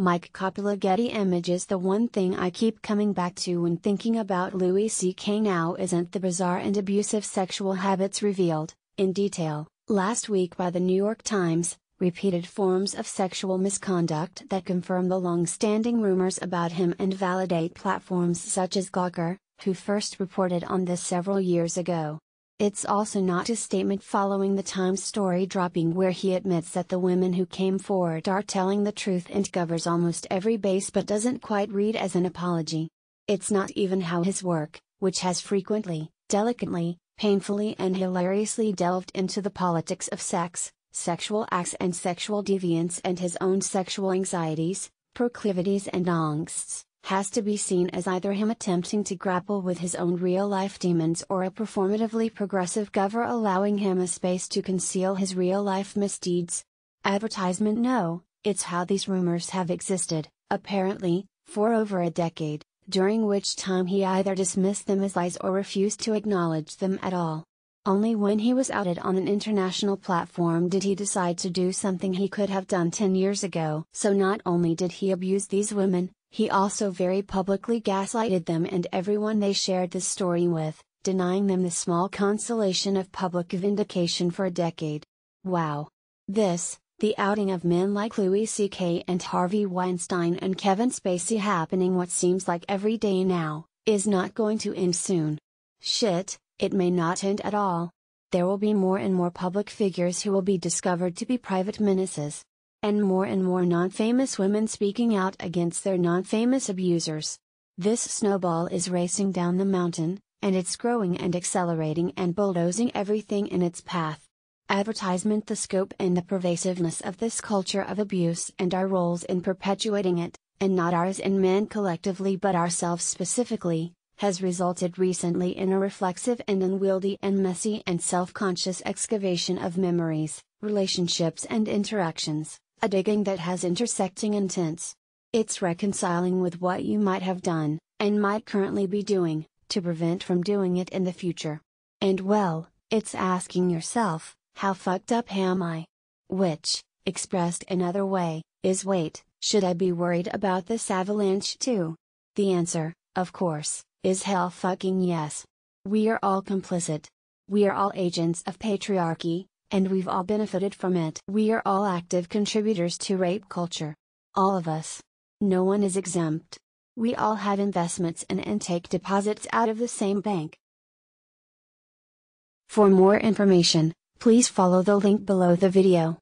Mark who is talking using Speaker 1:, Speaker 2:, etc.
Speaker 1: Mike Coppola Getty images the one thing I keep coming back to when thinking about Louis C.K. now isn't the bizarre and abusive sexual habits revealed, in detail, last week by the New York Times, repeated forms of sexual misconduct that confirm the long standing rumors about him and validate platforms such as Gawker, who first reported on this several years ago. It's also not a statement following the Times story dropping where he admits that the women who came forward are telling the truth and covers almost every base but doesn't quite read as an apology. It's not even how his work, which has frequently, delicately, painfully and hilariously delved into the politics of sex, sexual acts and sexual deviance and his own sexual anxieties, proclivities and angsts, has to be seen as either him attempting to grapple with his own real life demons or a performatively progressive cover allowing him a space to conceal his real life misdeeds. Advertisement No, it's how these rumors have existed, apparently, for over a decade, during which time he either dismissed them as lies or refused to acknowledge them at all. Only when he was outed on an international platform did he decide to do something he could have done 10 years ago. So not only did he abuse these women, he also very publicly gaslighted them and everyone they shared this story with, denying them the small consolation of public vindication for a decade. Wow! This, the outing of men like Louis C.K. and Harvey Weinstein and Kevin Spacey happening what seems like every day now, is not going to end soon. Shit, it may not end at all. There will be more and more public figures who will be discovered to be private menaces and more and more non famous women speaking out against their non famous abusers. This snowball is racing down the mountain, and it's growing and accelerating and bulldozing everything in its path. Advertisement The scope and the pervasiveness of this culture of abuse and our roles in perpetuating it, and not ours in men collectively but ourselves specifically, has resulted recently in a reflexive and unwieldy and messy and self conscious excavation of memories, relationships, and interactions, a digging that has intersecting intents. It's reconciling with what you might have done, and might currently be doing, to prevent from doing it in the future. And well, it's asking yourself, how fucked up am I? Which, expressed another way, is wait, should I be worried about this avalanche too? The answer, of course, is hell fucking yes. We are all complicit. We are all agents of patriarchy, and we've all benefited from it. We are all active contributors to rape culture. All of us. No one is exempt. We all have investments and intake deposits out of the same bank. For more information, please follow the link below the video.